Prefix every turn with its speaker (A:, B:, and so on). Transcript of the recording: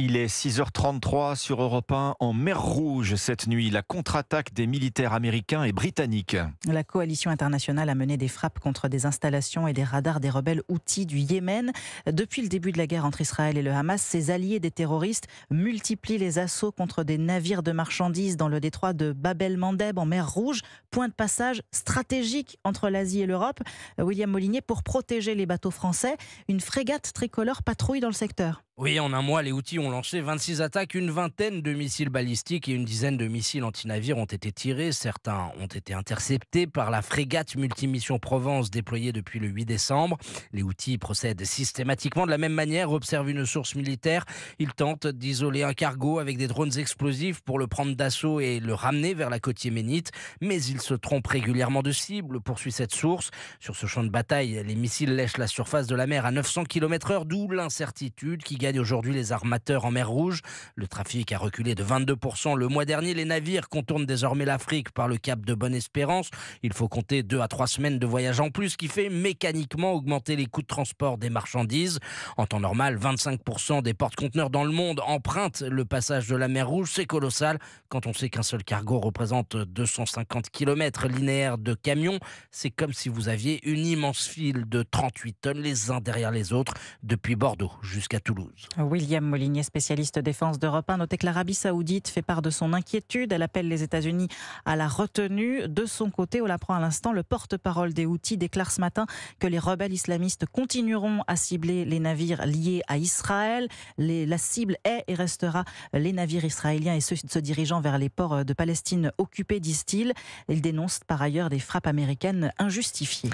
A: Il est 6h33 sur Europe 1 en mer Rouge cette nuit. La contre-attaque des militaires américains et britanniques. La coalition internationale a mené des frappes contre des installations et des radars des rebelles outils du Yémen. Depuis le début de la guerre entre Israël et le Hamas, ses alliés des terroristes multiplient les assauts contre des navires de marchandises dans le détroit de Babel mandeb en mer Rouge, point de passage stratégique entre l'Asie et l'Europe. William Molinier, pour protéger les bateaux français, une frégate tricolore patrouille dans le secteur.
B: Oui, en un mois, les outils ont lancé 26 attaques, une vingtaine de missiles balistiques et une dizaine de missiles antinavires ont été tirés. Certains ont été interceptés par la frégate multimission Provence déployée depuis le 8 décembre. Les outils procèdent systématiquement de la même manière, observe une source militaire. Ils tentent d'isoler un cargo avec des drones explosifs pour le prendre d'assaut et le ramener vers la côte yéménite. Mais ils se trompent régulièrement de cible, poursuit cette source. Sur ce champ de bataille, les missiles lèchent la surface de la mer à 900 km h d'où l'incertitude qui gagnent aujourd'hui les armateurs en mer Rouge. Le trafic a reculé de 22% le mois dernier. Les navires contournent désormais l'Afrique par le cap de Bonne-Espérance. Il faut compter 2 à 3 semaines de voyage en plus, ce qui fait mécaniquement augmenter les coûts de transport des marchandises. En temps normal, 25% des porte-conteneurs dans le monde empruntent le passage de la mer Rouge. C'est colossal quand on sait qu'un seul cargo représente 250 km linéaires de camions. C'est comme si vous aviez une immense file de 38 tonnes les uns derrière les autres depuis Bordeaux jusqu'à Toulouse.
A: William Molinier, spécialiste défense d'Europe 1, que l'Arabie saoudite fait part de son inquiétude. Elle appelle les États-Unis à la retenue. De son côté, on l'apprend à l'instant, le porte-parole des Outils déclare ce matin que les rebelles islamistes continueront à cibler les navires liés à Israël. la cible est et restera les navires israéliens et ceux se dirigeant vers les ports de Palestine occupés, disent-ils. Ils dénoncent par ailleurs des frappes américaines injustifiées.